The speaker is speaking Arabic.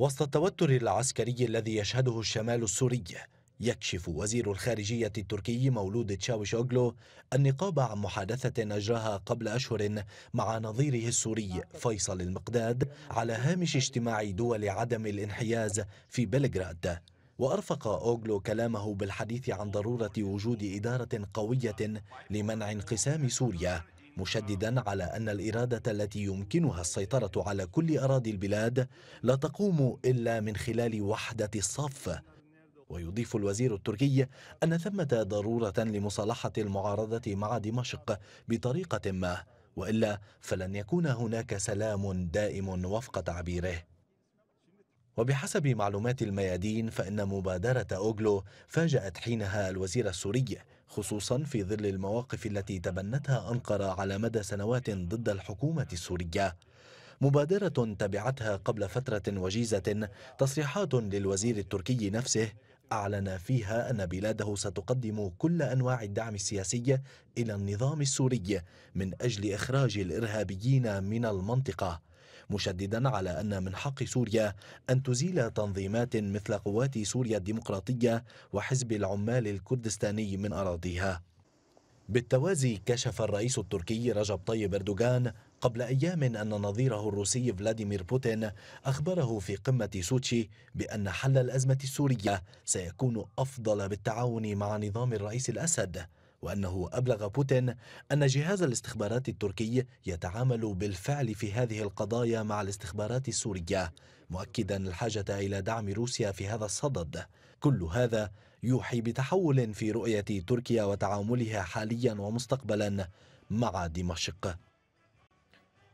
وسط التوتر العسكري الذي يشهده الشمال السوري يكشف وزير الخارجية التركي مولود تشاوش أوغلو النقاب عن محادثة أجراها قبل أشهر مع نظيره السوري فيصل المقداد على هامش اجتماع دول عدم الانحياز في بلغراد وأرفق أوغلو كلامه بالحديث عن ضرورة وجود إدارة قوية لمنع انقسام سوريا مشددا على أن الإرادة التي يمكنها السيطرة على كل أراضي البلاد لا تقوم إلا من خلال وحدة الصف ويضيف الوزير التركي أن ثمة ضرورة لمصالحة المعارضة مع دمشق بطريقة ما وإلا فلن يكون هناك سلام دائم وفق تعبيره وبحسب معلومات الميادين فإن مبادرة أوغلو فاجأت حينها الوزير السوري خصوصا في ظل المواقف التي تبنتها أنقرة على مدى سنوات ضد الحكومة السورية مبادرة تبعتها قبل فترة وجيزة تصريحات للوزير التركي نفسه أعلن فيها أن بلاده ستقدم كل أنواع الدعم السياسي إلى النظام السوري من أجل إخراج الإرهابيين من المنطقة مشددا على أن من حق سوريا أن تزيل تنظيمات مثل قوات سوريا الديمقراطية وحزب العمال الكردستاني من أراضيها بالتوازي كشف الرئيس التركي رجب طيب اردوغان قبل ايام ان نظيره الروسي فلاديمير بوتين اخبره في قمه سوتشي بان حل الازمه السوريه سيكون افضل بالتعاون مع نظام الرئيس الاسد وأنه أبلغ بوتين أن جهاز الاستخبارات التركي يتعامل بالفعل في هذه القضايا مع الاستخبارات السورية مؤكدا الحاجة إلى دعم روسيا في هذا الصدد كل هذا يوحي بتحول في رؤية تركيا وتعاملها حاليا ومستقبلا مع دمشق